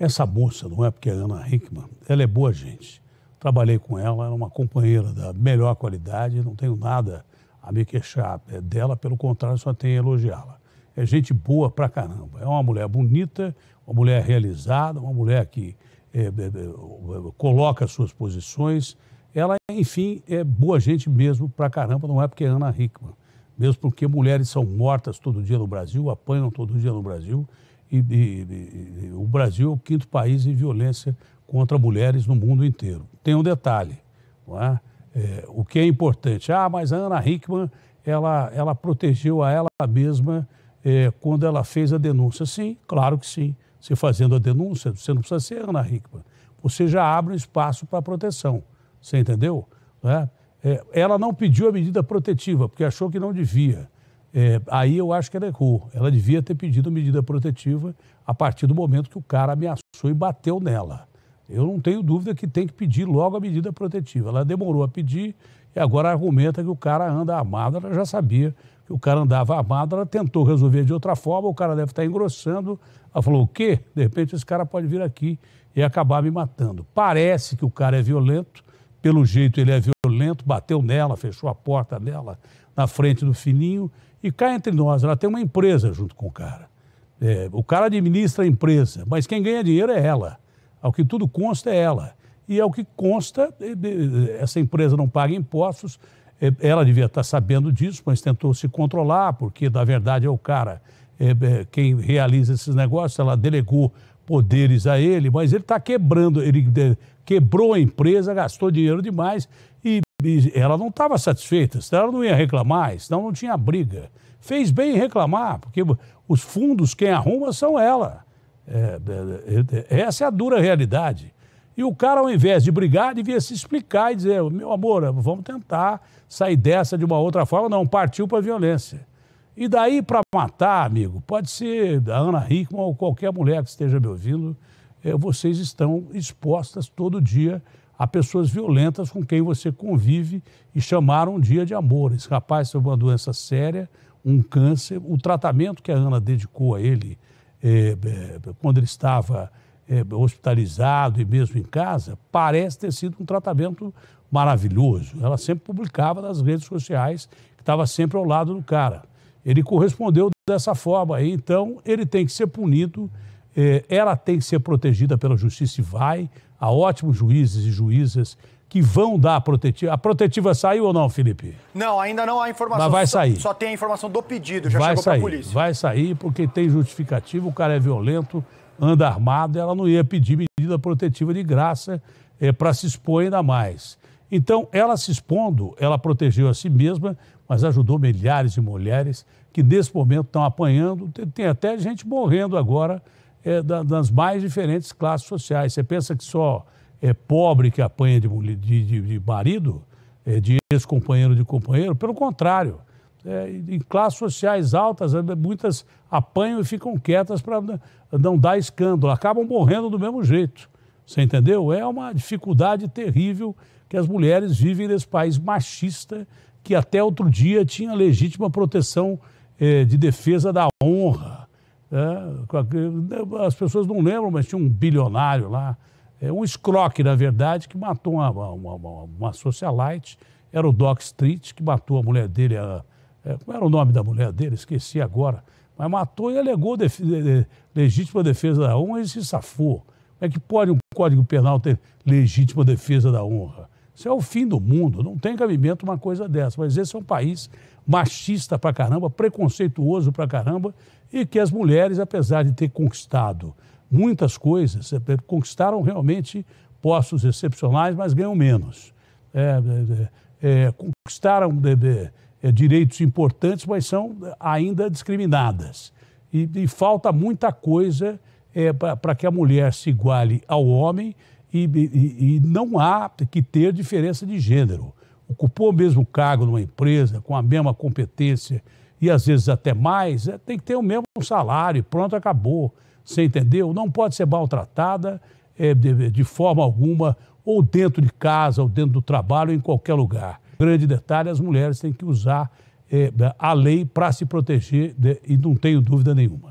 Essa moça, não é porque é Ana Hickman, ela é boa gente. Trabalhei com ela, ela é uma companheira da melhor qualidade, não tenho nada a me queixar dela, pelo contrário, só tenho a elogiá-la. É gente boa pra caramba. É uma mulher bonita, uma mulher realizada, uma mulher que é, é, coloca suas posições. Ela, enfim, é boa gente mesmo pra caramba, não é porque é Ana Hickman. Mesmo porque mulheres são mortas todo dia no Brasil, apanham todo dia no Brasil e, e, e o Brasil é o quinto país em violência contra mulheres no mundo inteiro. Tem um detalhe, é? É, o que é importante. Ah, mas a Ana Hickman, ela, ela protegeu a ela mesma é, quando ela fez a denúncia. Sim, claro que sim. Você fazendo a denúncia, você não precisa ser Ana Hickman. Você já abre um espaço para proteção. Você entendeu? É? É, ela não pediu a medida protetiva, porque achou que não devia. É, aí eu acho que ela errou. Ela devia ter pedido medida protetiva a partir do momento que o cara ameaçou e bateu nela. Eu não tenho dúvida que tem que pedir logo a medida protetiva. Ela demorou a pedir e agora argumenta que o cara anda armado. Ela já sabia que o cara andava armado, ela tentou resolver de outra forma, o cara deve estar engrossando. Ela falou: o quê? De repente esse cara pode vir aqui e acabar me matando. Parece que o cara é violento, pelo jeito ele é violento bateu nela, fechou a porta dela na frente do filhinho. E cá entre nós, ela tem uma empresa junto com o cara. É, o cara administra a empresa, mas quem ganha dinheiro é ela. Ao que tudo consta é ela. E ao que consta, essa empresa não paga impostos. É, ela devia estar sabendo disso, mas tentou se controlar, porque na verdade é o cara é, é, quem realiza esses negócios. Ela delegou poderes a ele, mas ele está quebrando. Ele quebrou a empresa, gastou dinheiro demais e ela não estava satisfeita, senão ela não ia reclamar, senão não tinha briga. Fez bem em reclamar, porque os fundos quem arruma são ela. É, é, é, essa é a dura realidade. E o cara, ao invés de brigar, devia se explicar e dizer: meu amor, vamos tentar sair dessa de uma outra forma. Não, partiu para a violência. E daí para matar, amigo, pode ser a Ana Hickman ou qualquer mulher que esteja me ouvindo, é, vocês estão expostas todo dia a pessoas violentas com quem você convive e chamaram um dia de amor. Esse rapaz teve uma doença séria, um câncer. O tratamento que a Ana dedicou a ele é, é, quando ele estava é, hospitalizado e mesmo em casa parece ter sido um tratamento maravilhoso. Ela sempre publicava nas redes sociais que estava sempre ao lado do cara. Ele correspondeu dessa forma. então, ele tem que ser punido, é, ela tem que ser protegida pela justiça e vai a ótimos juízes e juízas que vão dar a protetiva. A protetiva saiu ou não, Felipe? Não, ainda não há informação. Mas vai sair. Só, só tem a informação do pedido, já vai chegou para a polícia. Vai sair, porque tem justificativo, o cara é violento, anda armado, ela não ia pedir medida protetiva de graça é, para se expor ainda mais. Então, ela se expondo, ela protegeu a si mesma, mas ajudou milhares de mulheres que nesse momento estão apanhando. Tem, tem até gente morrendo agora é, das mais diferentes classes sociais. Você pensa que só é pobre que apanha de, de, de, de marido, é, de ex-companheiro de companheiro? Pelo contrário. É, em classes sociais altas, é, muitas apanham e ficam quietas para não dar escândalo, acabam morrendo do mesmo jeito. Você entendeu? É uma dificuldade terrível que as mulheres vivem nesse país machista que até outro dia tinha legítima proteção é, de defesa da honra. É, as pessoas não lembram, mas tinha um bilionário lá, é, um escroque, na verdade, que matou uma, uma, uma, uma socialite, era o Doc Street, que matou a mulher dele, a, é, como era o nome da mulher dele? Esqueci agora. Mas matou e alegou def legítima defesa da honra e se safou. Como é que pode um Código Penal ter legítima defesa da honra? Isso é o fim do mundo, não tem cabimento uma coisa dessa. Mas esse é um país machista pra caramba, preconceituoso pra caramba, e que as mulheres, apesar de ter conquistado muitas coisas, eh, conquistaram realmente postos excepcionais, mas ganham menos. É, é, é, é conquistaram é, direitos importantes, mas são ainda discriminadas. E, e falta muita coisa é, para que a mulher se iguale ao homem e, e, e não há que ter diferença de gênero ocupou o mesmo cargo numa empresa, com a mesma competência e às vezes até mais, é, tem que ter o mesmo salário, pronto, acabou. Você entendeu? Não pode ser maltratada é, de, de forma alguma, ou dentro de casa, ou dentro do trabalho, ou em qualquer lugar. Grande detalhe: as mulheres têm que usar é, a lei para se proteger, de, e não tenho dúvida nenhuma.